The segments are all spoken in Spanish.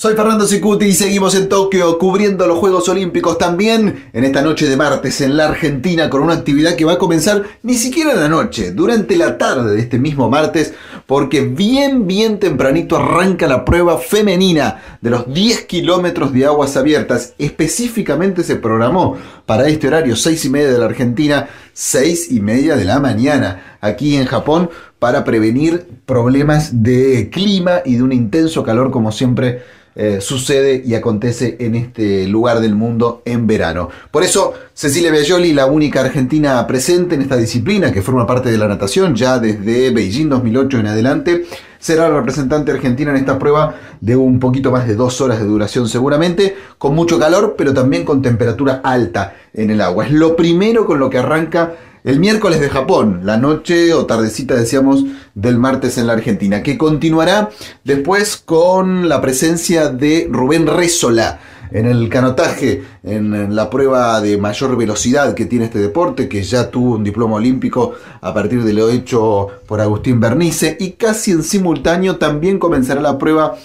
Soy Fernando Cicuti y seguimos en Tokio cubriendo los Juegos Olímpicos también en esta noche de martes en la Argentina con una actividad que va a comenzar ni siquiera en la noche, durante la tarde de este mismo martes, porque bien, bien tempranito arranca la prueba femenina de los 10 kilómetros de aguas abiertas. Específicamente se programó para este horario, 6 y media de la Argentina, 6 y media de la mañana aquí en Japón, para prevenir problemas de clima y de un intenso calor como siempre eh, sucede y acontece en este lugar del mundo en verano. Por eso, Cecilia Biagioli, la única argentina presente en esta disciplina que forma parte de la natación ya desde Beijing 2008 en adelante, será la representante argentina en esta prueba de un poquito más de dos horas de duración seguramente, con mucho calor, pero también con temperatura alta en el agua. Es lo primero con lo que arranca el miércoles de Japón, la noche o tardecita, decíamos, del martes en la Argentina, que continuará después con la presencia de Rubén résola en el canotaje, en la prueba de mayor velocidad que tiene este deporte, que ya tuvo un diploma olímpico a partir de lo hecho por Agustín Bernice, y casi en simultáneo también comenzará la prueba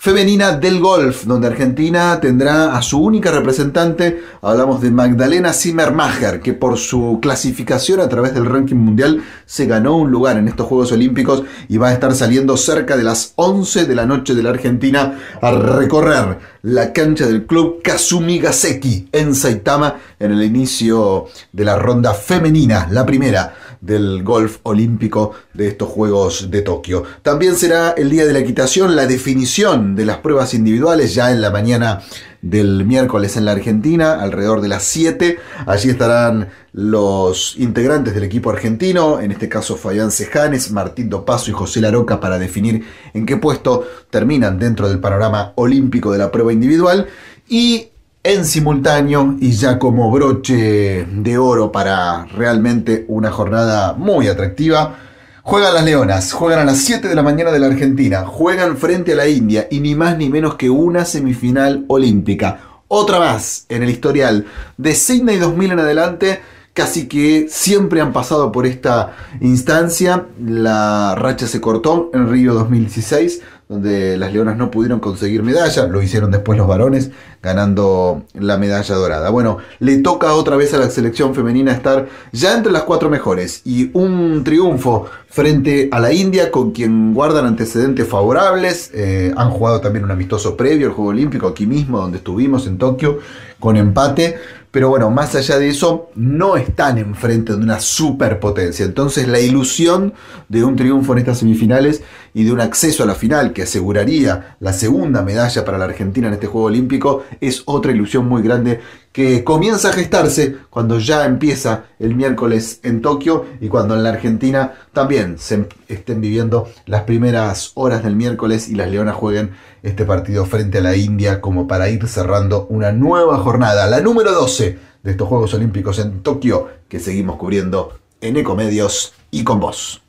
femenina del golf, donde Argentina tendrá a su única representante, hablamos de Magdalena Zimmermacher, que por su clasificación a través del ranking mundial se ganó un lugar en estos Juegos Olímpicos y va a estar saliendo cerca de las 11 de la noche de la Argentina a recorrer la cancha del club Gaseki en Saitama en el inicio de la ronda femenina, la primera del golf olímpico de estos Juegos de Tokio. También será el día de la equitación la definición de las pruebas individuales ya en la mañana del miércoles en la Argentina, alrededor de las 7. Allí estarán los integrantes del equipo argentino, en este caso Fabián Cejanes, Martín Dopazo y José Laroca, para definir en qué puesto terminan dentro del panorama olímpico de la prueba individual. Y en simultáneo y ya como broche de oro para realmente una jornada muy atractiva. Juegan las Leonas, juegan a las 7 de la mañana de la Argentina, juegan frente a la India y ni más ni menos que una semifinal olímpica. Otra más en el historial de y 2000 en adelante, casi que siempre han pasado por esta instancia. La racha se cortó en Río 2016, donde las Leonas no pudieron conseguir medalla, lo hicieron después los varones ganando la medalla dorada. Bueno, le toca otra vez a la selección femenina estar ya entre las cuatro mejores y un triunfo frente a la India con quien guardan antecedentes favorables. Eh, han jugado también un amistoso previo al Juego Olímpico aquí mismo donde estuvimos en Tokio con empate. Pero bueno, más allá de eso, no están enfrente de una superpotencia. Entonces la ilusión de un triunfo en estas semifinales y de un acceso a la final que aseguraría la segunda medalla para la Argentina en este Juego Olímpico es otra ilusión muy grande que comienza a gestarse cuando ya empieza el miércoles en Tokio y cuando en la Argentina también se em, estén viviendo las primeras horas del miércoles y las Leonas jueguen este partido frente a la India como para ir cerrando una nueva jornada, la número 12 de estos Juegos Olímpicos en Tokio que seguimos cubriendo en Ecomedios y con vos.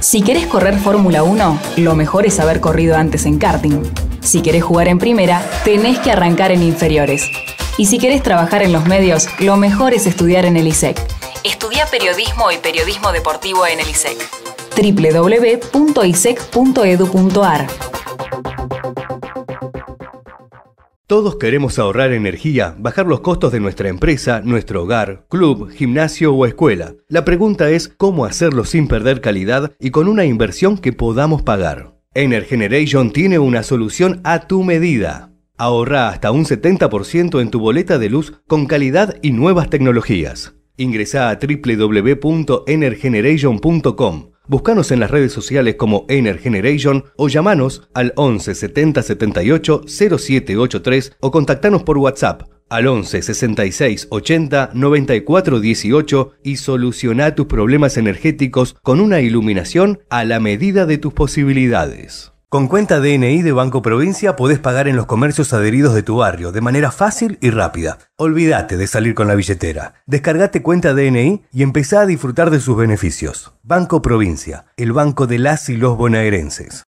Si querés correr Fórmula 1, lo mejor es haber corrido antes en karting. Si querés jugar en primera, tenés que arrancar en inferiores. Y si querés trabajar en los medios, lo mejor es estudiar en el ISEC. Estudia periodismo y periodismo deportivo en el ISEC. www.isec.edu.ar Todos queremos ahorrar energía, bajar los costos de nuestra empresa, nuestro hogar, club, gimnasio o escuela. La pregunta es cómo hacerlo sin perder calidad y con una inversión que podamos pagar. Energeneration tiene una solución a tu medida. Ahorra hasta un 70% en tu boleta de luz con calidad y nuevas tecnologías. Ingresa a www.energeneration.com. Búscanos en las redes sociales como Generation o llamanos al 11 70 78 0783 o contactanos por WhatsApp al 11 66 80 94 18 y soluciona tus problemas energéticos con una iluminación a la medida de tus posibilidades. Con cuenta DNI de Banco Provincia podés pagar en los comercios adheridos de tu barrio de manera fácil y rápida. Olvídate de salir con la billetera. Descargate cuenta DNI y empezá a disfrutar de sus beneficios. Banco Provincia, el banco de las y los bonaerenses.